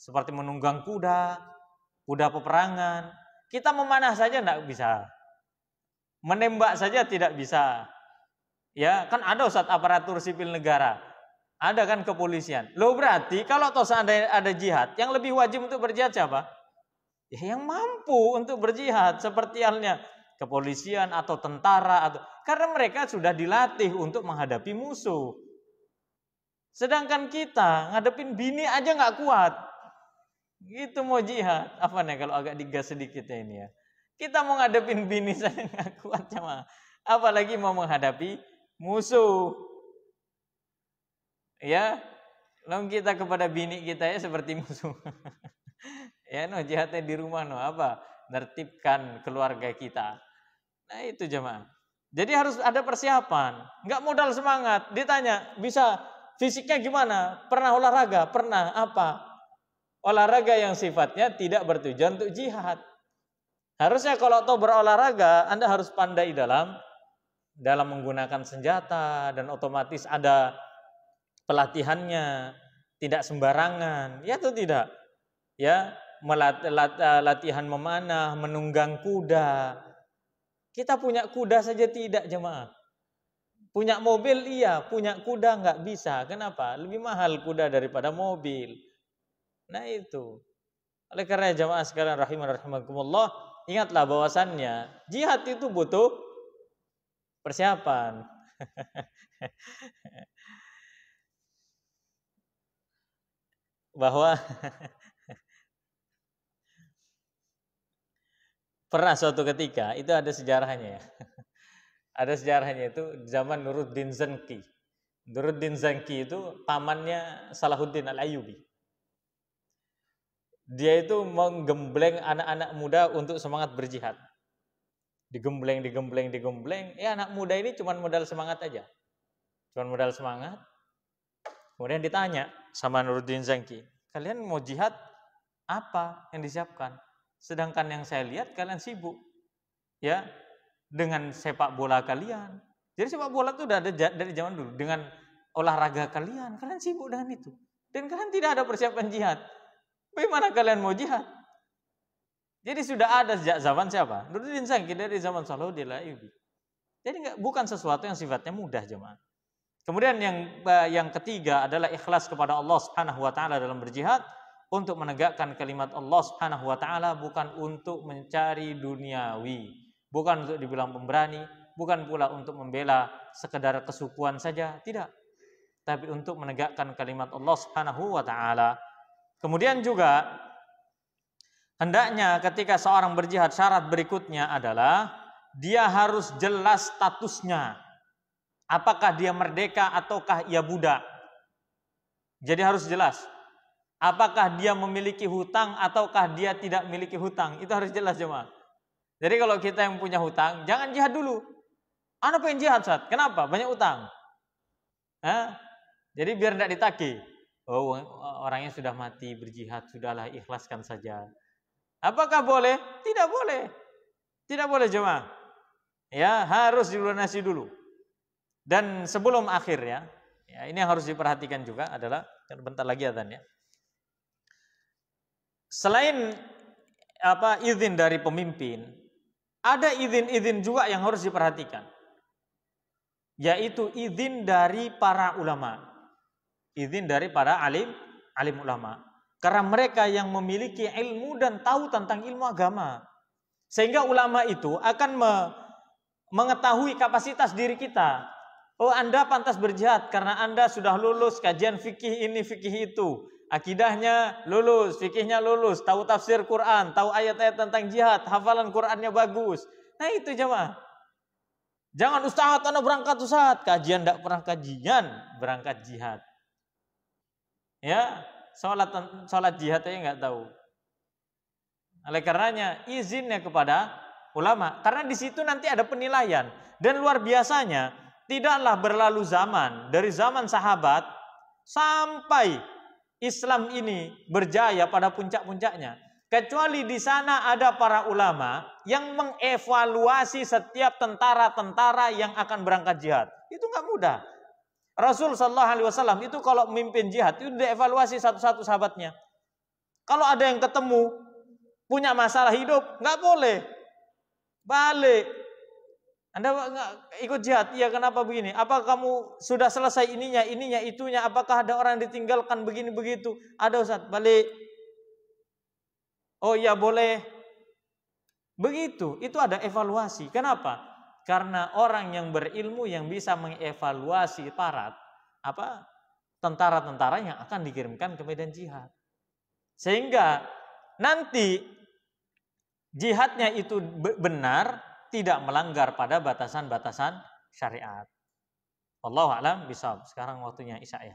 A: Seperti menunggang kuda, kuda peperangan. Kita memanah saja tidak bisa. Menembak saja tidak bisa. Ya, kan ada saat aparatur sipil negara. Ada kan kepolisian. Lo berarti kalau toh seandainya ada jihad, yang lebih wajib untuk berjihad siapa? Ya, yang mampu untuk berjihad seperti halnya kepolisian atau tentara atau karena mereka sudah dilatih untuk menghadapi musuh. Sedangkan kita ngadepin bini aja nggak kuat. Gitu mau jihad. Apa nih kalau agak digas sedikit ya ini ya. Kita mau ngadepin bini saja nggak kuat sama. Apalagi mau menghadapi musuh. Ya, lalu kita kepada bini kita ya seperti musuh. ya no jihadnya di rumah no apa? Nertibkan keluarga kita. Nah, itu jemaah. Jadi harus ada persiapan. Enggak modal semangat. Ditanya, bisa fisiknya gimana? Pernah olahraga? Pernah. Apa? Olahraga yang sifatnya tidak bertujuan untuk jihad. Harusnya kalau tahu berolahraga, Anda harus pandai dalam dalam menggunakan senjata dan otomatis ada pelatihannya, tidak sembarangan. Ya itu tidak. Ya, melat, lat, latihan memanah, menunggang kuda, kita punya kuda saja tidak jemaah. Punya mobil iya, punya kuda nggak bisa. Kenapa? Lebih mahal kuda daripada mobil. Nah itu. Oleh karena jemaah sekarang rahimah rahimakumullah, ingatlah bahwasannya jihad itu butuh persiapan. Bahwa Pernah suatu ketika, itu ada sejarahnya ya. ada sejarahnya itu zaman Nuruddin Zanki. Nuruddin Zanki itu pamannya Salahuddin Al-Ayyubi. Dia itu menggembleng anak-anak muda untuk semangat berjihad. Digembleng, digembleng, digembleng. Ya anak muda ini cuma modal semangat aja. Cuma modal semangat. Kemudian ditanya sama Nuruddin Zanki, kalian mau jihad apa yang disiapkan? Sedangkan yang saya lihat kalian sibuk ya dengan sepak bola kalian. Jadi sepak bola itu udah ada dari zaman dulu dengan olahraga kalian. Kalian sibuk dengan itu. Dan kalian tidak ada persiapan jihad. Bagaimana kalian mau jihad? Jadi sudah ada sejak zaman siapa? Nuruddin Sangki dari zaman Salahuddin Ayyubi. Jadi enggak, bukan sesuatu yang sifatnya mudah jemaah. Kemudian yang eh, yang ketiga adalah ikhlas kepada Allah Subhanahu wa taala dalam berjihad untuk menegakkan kalimat Allah Subhanahu wa taala bukan untuk mencari duniawi, bukan untuk dibilang pemberani, bukan pula untuk membela sekedar kesukuan saja, tidak. Tapi untuk menegakkan kalimat Allah Subhanahu wa taala. Kemudian juga hendaknya ketika seorang berjihad syarat berikutnya adalah dia harus jelas statusnya. Apakah dia merdeka ataukah ia budak? Jadi harus jelas Apakah dia memiliki hutang ataukah dia tidak memiliki hutang? Itu harus jelas jemaah. Jadi kalau kita yang punya hutang, jangan jihad dulu. Anak pengen jihad, saat, Kenapa? Banyak hutang. Hah? Jadi biar tidak ditaki. Oh, orangnya sudah mati, berjihad, sudahlah ikhlaskan saja. Apakah boleh? Tidak boleh. Tidak boleh jemaah. Ya, harus dilunasi dulu. Dan sebelum akhir ya, ya ini yang harus diperhatikan juga adalah bentar lagi adhan ya. Selain apa izin dari pemimpin, ada izin-izin juga yang harus diperhatikan. Yaitu izin dari para ulama. Izin dari para alim, alim ulama. Karena mereka yang memiliki ilmu dan tahu tentang ilmu agama. Sehingga ulama itu akan me mengetahui kapasitas diri kita. Oh, Anda pantas berjihad karena Anda sudah lulus kajian fikih ini, fikih itu akidahnya lulus, fikihnya lulus, tahu tafsir Quran, tahu ayat-ayat tentang jihad, hafalan Qurannya bagus. Nah itu jemaah. Jangan ustaz, anak berangkat ustaz. Kajian tidak pernah kajian, berangkat jihad. Ya, sholat, sholat jihad aja nggak tahu. Oleh karenanya izinnya kepada ulama. Karena di situ nanti ada penilaian. Dan luar biasanya, tidaklah berlalu zaman dari zaman sahabat sampai Islam ini berjaya pada puncak-puncaknya. Kecuali di sana ada para ulama yang mengevaluasi setiap tentara-tentara yang akan berangkat jihad. Itu nggak mudah. Rasul Shallallahu Alaihi Wasallam itu kalau memimpin jihad itu dievaluasi satu-satu sahabatnya. Kalau ada yang ketemu punya masalah hidup nggak boleh balik anda nggak ikut jihad? Iya kenapa begini? Apa kamu sudah selesai ininya, ininya, itunya? Apakah ada orang yang ditinggalkan begini begitu? Ada Ustaz, balik. Oh iya boleh. Begitu, itu ada evaluasi. Kenapa? Karena orang yang berilmu yang bisa mengevaluasi para apa tentara-tentara yang akan dikirimkan ke medan jihad. Sehingga nanti jihadnya itu benar, tidak melanggar pada batasan-batasan syariat. Allah alam bisa. Sekarang waktunya Isya ya.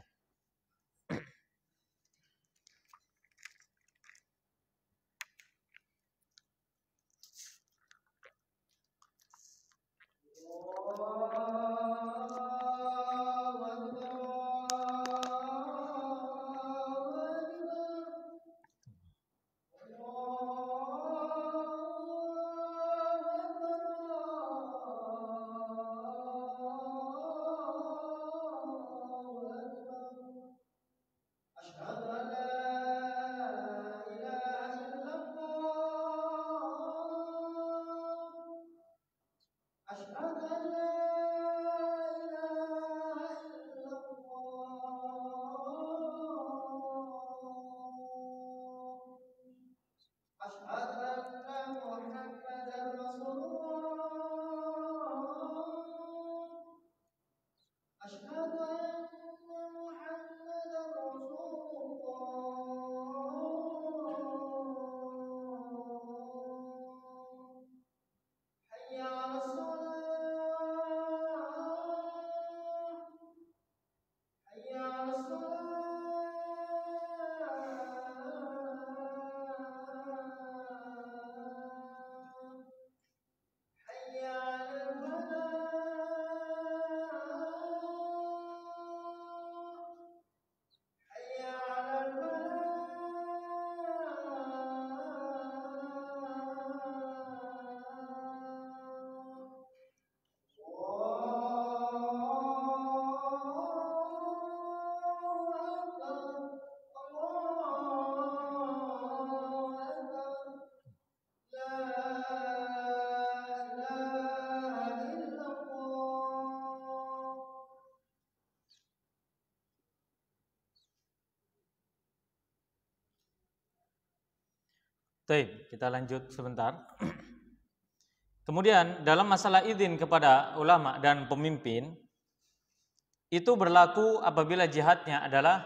A: Baik, kita lanjut sebentar. Kemudian dalam masalah izin kepada ulama dan pemimpin itu berlaku apabila jihadnya adalah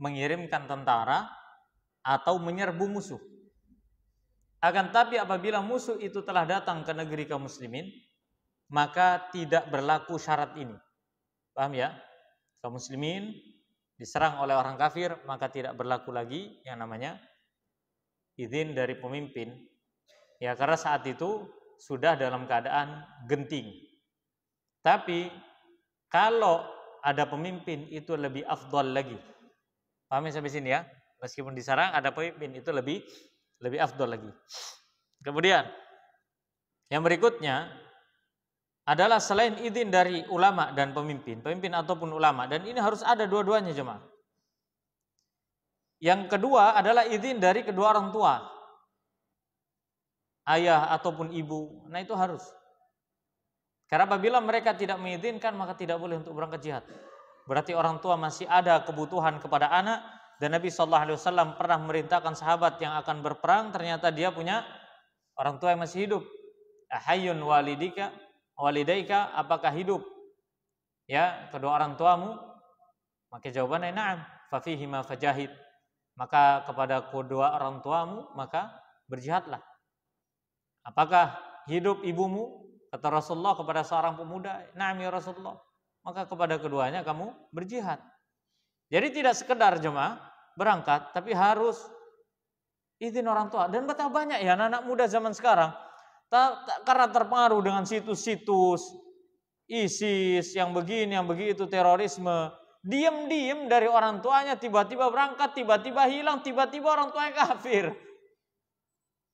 A: mengirimkan tentara atau menyerbu musuh. Akan tapi apabila musuh itu telah datang ke negeri kaum muslimin, maka tidak berlaku syarat ini. Paham ya? Kaum muslimin diserang oleh orang kafir, maka tidak berlaku lagi yang namanya izin dari pemimpin ya karena saat itu sudah dalam keadaan genting tapi kalau ada pemimpin itu lebih afdol lagi pahami ya, sampai sini ya meskipun disarang ada pemimpin itu lebih lebih afdol lagi kemudian yang berikutnya adalah selain izin dari ulama dan pemimpin pemimpin ataupun ulama dan ini harus ada dua-duanya jemaah yang kedua adalah izin dari kedua orang tua. Ayah ataupun ibu. Nah itu harus. Karena apabila mereka tidak mengizinkan maka tidak boleh untuk berangkat jihad. Berarti orang tua masih ada kebutuhan kepada anak dan Nabi Shallallahu Alaihi Wasallam pernah merintahkan sahabat yang akan berperang ternyata dia punya orang tua yang masih hidup. Ahayun walidika walidaika apakah hidup? Ya kedua orang tuamu. Maka jawabannya na'am. Fafihima fajahid maka kepada kedua orang tuamu maka berjihadlah. Apakah hidup ibumu? Kata Rasulullah kepada seorang pemuda, "Na'am ya Rasulullah." Maka kepada keduanya kamu berjihad. Jadi tidak sekedar jemaah berangkat, tapi harus izin orang tua. Dan betapa banyak ya anak-anak muda zaman sekarang karena terpengaruh dengan situs-situs ISIS yang begini, yang begitu, terorisme, Diam-diam dari orang tuanya tiba-tiba berangkat, tiba-tiba hilang, tiba-tiba orang tuanya kafir.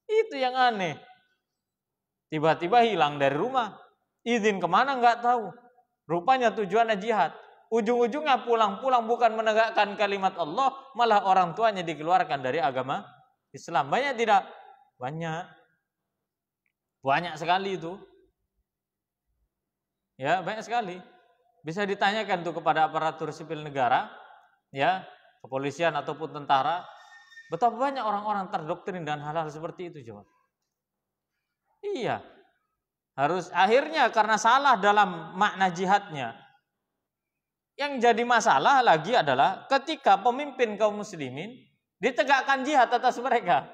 A: Itu yang aneh. Tiba-tiba hilang dari rumah. Izin kemana nggak tahu. Rupanya tujuannya jihad. Ujung-ujungnya pulang-pulang bukan menegakkan kalimat Allah, malah orang tuanya dikeluarkan dari agama Islam. Banyak tidak? Banyak. Banyak sekali itu. Ya, banyak sekali. Bisa ditanyakan tuh kepada aparatur sipil negara, ya, kepolisian ataupun tentara, betapa banyak orang-orang terdoktrin dan hal-hal seperti itu, coba. Iya. Harus akhirnya karena salah dalam makna jihadnya. Yang jadi masalah lagi adalah ketika pemimpin kaum muslimin ditegakkan jihad atas mereka.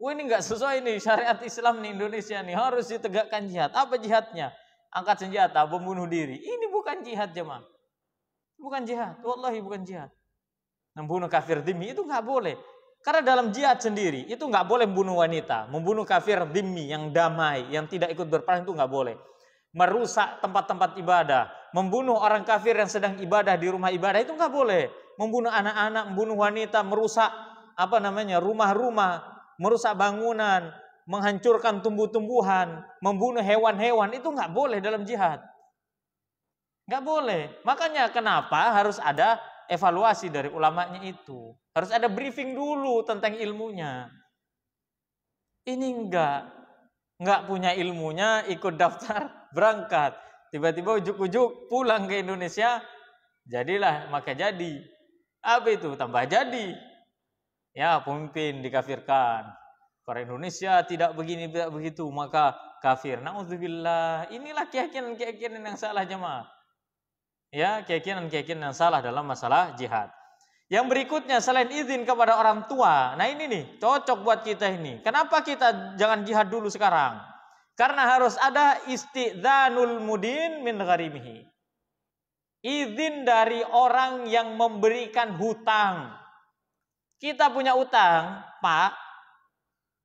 A: Wah ini nggak sesuai nih syariat Islam di Indonesia nih harus ditegakkan jihad. Apa jihadnya? angkat senjata, membunuh diri. Ini bukan jihad jemaah. Bukan jihad. Wallahi bukan jihad. Membunuh kafir dimi itu nggak boleh. Karena dalam jihad sendiri itu nggak boleh membunuh wanita, membunuh kafir dimi yang damai, yang tidak ikut berperang itu nggak boleh. Merusak tempat-tempat ibadah, membunuh orang kafir yang sedang ibadah di rumah ibadah itu nggak boleh. Membunuh anak-anak, membunuh wanita, merusak apa namanya rumah-rumah, merusak bangunan, menghancurkan tumbuh-tumbuhan, membunuh hewan-hewan itu nggak boleh dalam jihad. Nggak boleh. Makanya kenapa harus ada evaluasi dari ulamanya itu. Harus ada briefing dulu tentang ilmunya. Ini nggak nggak punya ilmunya, ikut daftar, berangkat. Tiba-tiba ujuk-ujuk pulang ke Indonesia, jadilah maka jadi. Apa itu? Tambah jadi. Ya, pemimpin dikafirkan. Orang Indonesia tidak begini, tidak begitu, maka kafir. Nauzubillah. Inilah keyakinan-keyakinan yang salah jemaah. Ya, keyakinan-keyakinan yang salah dalam masalah jihad. Yang berikutnya selain izin kepada orang tua. Nah, ini nih cocok buat kita ini. Kenapa kita jangan jihad dulu sekarang? Karena harus ada istidhanul mudin min gharimihi. Izin dari orang yang memberikan hutang. Kita punya utang, Pak,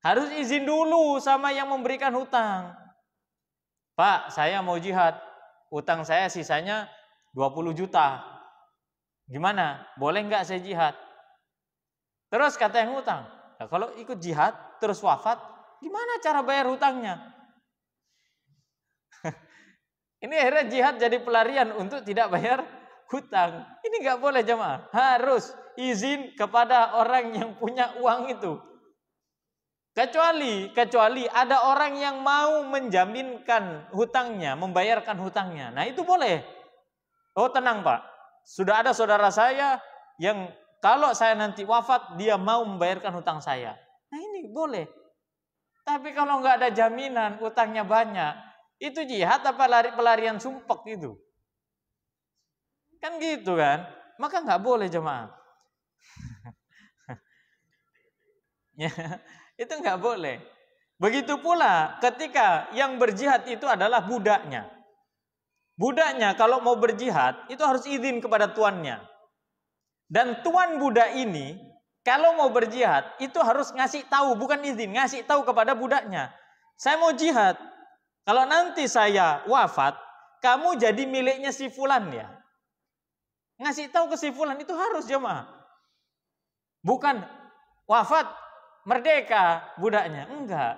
A: harus izin dulu sama yang memberikan hutang. Pak, saya mau jihad. Utang saya sisanya 20 juta. Gimana? Boleh nggak saya jihad? Terus kata yang hutang, nah, kalau ikut jihad terus wafat, gimana cara bayar hutangnya? Ini akhirnya jihad jadi pelarian untuk tidak bayar hutang. Ini nggak boleh jemaah. Harus izin kepada orang yang punya uang itu. Kecuali kecuali ada orang yang mau menjaminkan hutangnya, membayarkan hutangnya. Nah, itu boleh. Oh, tenang, Pak. Sudah ada saudara saya yang kalau saya nanti wafat dia mau membayarkan hutang saya. Nah, ini boleh. Tapi kalau nggak ada jaminan hutangnya banyak, itu jihad apa lari pelarian sumpek itu? Kan gitu kan? Maka nggak boleh jemaah. ya. Itu nggak boleh. Begitu pula ketika yang berjihad itu adalah budaknya. Budaknya kalau mau berjihad itu harus izin kepada tuannya. Dan tuan budak ini kalau mau berjihad itu harus ngasih tahu, bukan izin, ngasih tahu kepada budaknya. Saya mau jihad. Kalau nanti saya wafat, kamu jadi miliknya si fulan ya. Ngasih tahu ke si fulan itu harus jemaah. Bukan wafat merdeka budaknya. Enggak.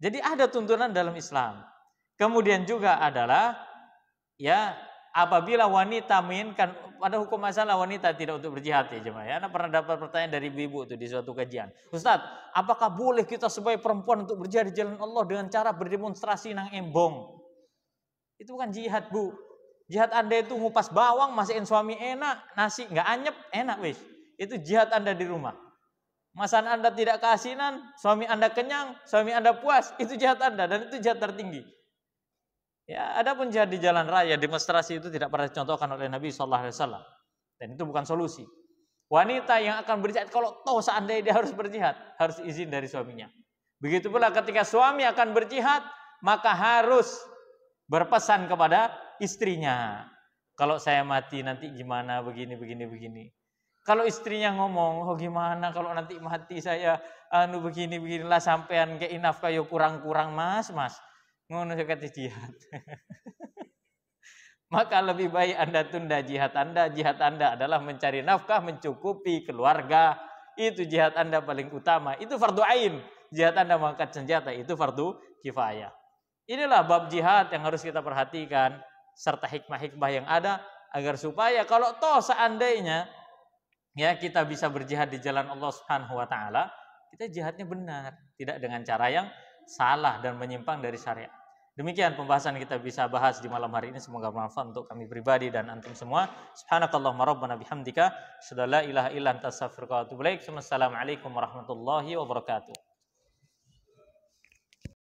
A: Jadi ada tuntunan dalam Islam. Kemudian juga adalah ya apabila wanita menginginkan pada hukum masalah wanita tidak untuk berjihad ya jemaah ya. Anda pernah dapat pertanyaan dari ibu-ibu itu di suatu kajian. Ustadz, apakah boleh kita sebagai perempuan untuk berjihad di jalan Allah dengan cara berdemonstrasi nang embong? Itu bukan jihad, Bu. Jihad Anda itu ngupas bawang, masakin suami enak, nasi nggak anyep, enak wis. Itu jihad Anda di rumah. Masan Anda tidak keasinan, suami Anda kenyang, suami Anda puas, itu jahat Anda dan itu jahat tertinggi. Ya, ada pun jahat di jalan raya, demonstrasi itu tidak pernah dicontohkan oleh Nabi Shallallahu Alaihi Wasallam. Dan itu bukan solusi. Wanita yang akan berjihad, kalau tahu seandainya dia harus berjihad, harus izin dari suaminya. Begitu pula ketika suami akan berjihad, maka harus berpesan kepada istrinya. Kalau saya mati nanti gimana, begini, begini, begini. Kalau istrinya ngomong, oh gimana kalau nanti mati saya anu begini beginilah sampean ke inaf kayo kurang-kurang mas mas ngono kata jihad. Maka lebih baik Anda tunda jihad Anda. Jihad Anda adalah mencari nafkah, mencukupi keluarga. Itu jihad Anda paling utama. Itu fardu ain. Jihad Anda mengangkat senjata itu fardu kifayah. Inilah bab jihad yang harus kita perhatikan serta hikmah-hikmah yang ada agar supaya kalau toh seandainya ya kita bisa berjihad di jalan Allah Subhanahu wa taala, kita jihadnya benar, tidak dengan cara yang salah dan menyimpang dari syariat. Demikian pembahasan kita bisa bahas di malam hari ini semoga bermanfaat untuk kami pribadi dan antum semua. Subhanakallahumma rabbana bihamdika, syada ilaha illa anta astaghfiruka wa atubu ilaik. Wassalamualaikum warahmatullahi wabarakatuh.